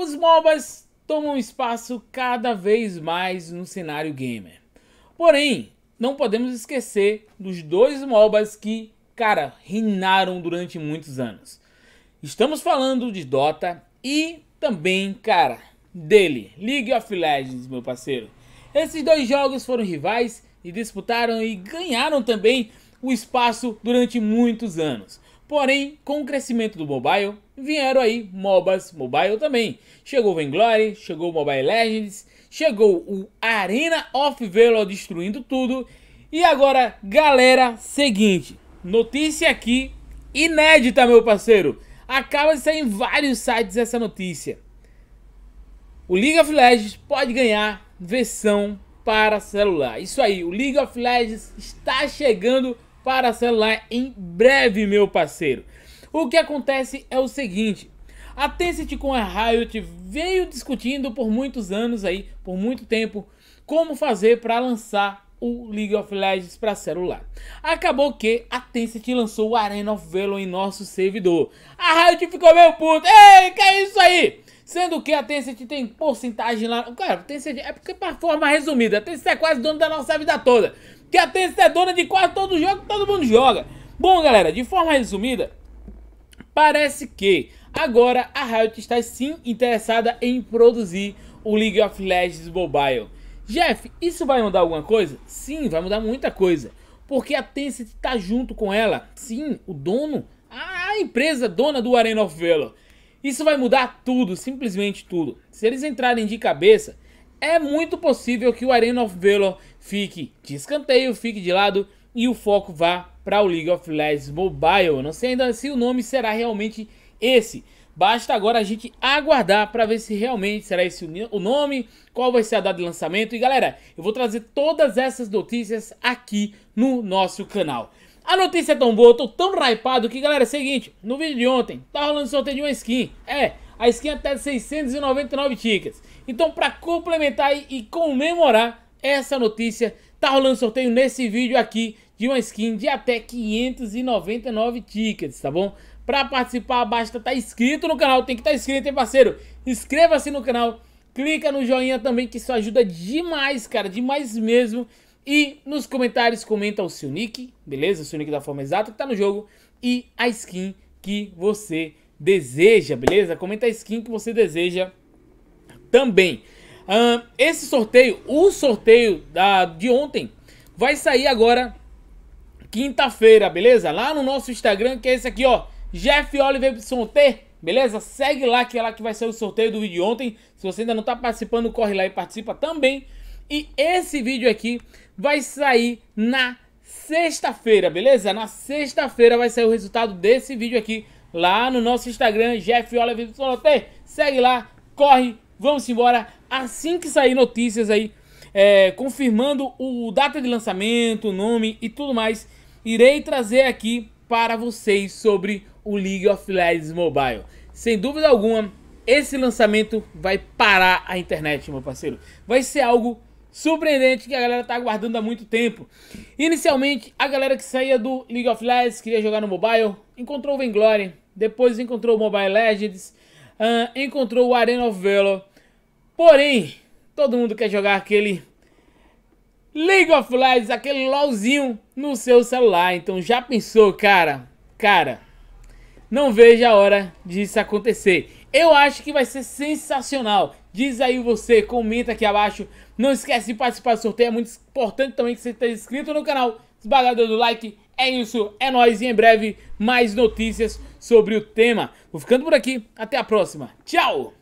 os MOBAs tomam espaço cada vez mais no cenário gamer. Porém, não podemos esquecer dos dois MOBAs que, cara, reinaram durante muitos anos. Estamos falando de Dota e também, cara, dele, League of Legends, meu parceiro. Esses dois jogos foram rivais e disputaram e ganharam também o espaço durante muitos anos. Porém, com o crescimento do mobile, vieram aí MOBAs mobile também. Chegou o Vainglory, chegou o Mobile Legends, chegou o Arena of Velo destruindo tudo. E agora, galera, seguinte, notícia aqui inédita, meu parceiro. Acaba de sair em vários sites essa notícia. O League of Legends pode ganhar versão para celular. Isso aí, o League of Legends está chegando para celular em breve, meu parceiro. O que acontece é o seguinte, a Tencent com a Riot veio discutindo por muitos anos aí, por muito tempo, como fazer para lançar o League of Legends para celular. Acabou que a Tencent lançou o Arena of Valor em nosso servidor. A Riot ficou meio puto Ei, que é isso aí? Sendo que a Tencent tem porcentagem lá. Cara, a Tencent é porque, para forma resumida, a Tencent é quase dona da nossa vida toda. Que a Tencent é dona de quase todo jogo que todo mundo joga. Bom, galera, de forma resumida, parece que agora a Riot está sim interessada em produzir o League of Legends Mobile. Jeff, isso vai mudar alguma coisa? Sim, vai mudar muita coisa. Porque a Tencent está junto com ela. Sim, o dono, a empresa dona do Arena of Velo. Isso vai mudar tudo, simplesmente tudo. Se eles entrarem de cabeça, é muito possível que o Arena of Velo fique de escanteio, fique de lado e o foco vá para o League of Legends Mobile. Eu não sei ainda se o nome será realmente esse, Basta agora a gente aguardar para ver se realmente será esse o nome, qual vai ser a data de lançamento. E galera, eu vou trazer todas essas notícias aqui no nosso canal. A notícia é tão boa, eu tô tão raipado que galera, é o seguinte, no vídeo de ontem tá rolando sorteio de uma skin. É, a skin é até 699 tickets. Então para complementar e, e comemorar essa notícia, tá rolando sorteio nesse vídeo aqui de uma skin de até 599 tickets, tá bom? Para participar, basta estar tá inscrito no canal, tem que estar tá inscrito, hein, parceiro? Inscreva-se no canal, clica no joinha também, que isso ajuda demais, cara, demais mesmo. E nos comentários comenta o seu nick, beleza? O seu nick da forma exata que tá no jogo e a skin que você deseja, beleza? Comenta a skin que você deseja também. Uh, esse sorteio, o sorteio da, de ontem, vai sair agora quinta-feira, beleza? Lá no nosso Instagram, que é esse aqui, ó, Jeff Oliver T, beleza? Segue lá, que é lá que vai ser o sorteio do vídeo de ontem. Se você ainda não tá participando, corre lá e participa também. E esse vídeo aqui vai sair na sexta-feira, beleza? Na sexta-feira vai sair o resultado desse vídeo aqui lá no nosso Instagram, Jeff Oliver T. Segue lá, corre, vamos embora. Assim que sair notícias aí, é, confirmando o data de lançamento, nome e tudo mais, irei trazer aqui para vocês sobre o League of Legends Mobile. Sem dúvida alguma, esse lançamento vai parar a internet, meu parceiro. Vai ser algo surpreendente que a galera tá aguardando há muito tempo. Inicialmente, a galera que saía do League of Legends, queria jogar no mobile, encontrou o Vainglory, depois encontrou o Mobile Legends, uh, encontrou o Arena of Valor. Porém, todo mundo quer jogar aquele League of Legends, aquele LOLzinho no seu celular. Então já pensou, cara? Cara, não vejo a hora disso acontecer. Eu acho que vai ser sensacional. Diz aí você, comenta aqui abaixo. Não esquece de participar do sorteio, é muito importante também que você esteja inscrito no canal. Esbagador do like, é isso, é nóis e em breve mais notícias sobre o tema. Vou ficando por aqui, até a próxima. Tchau!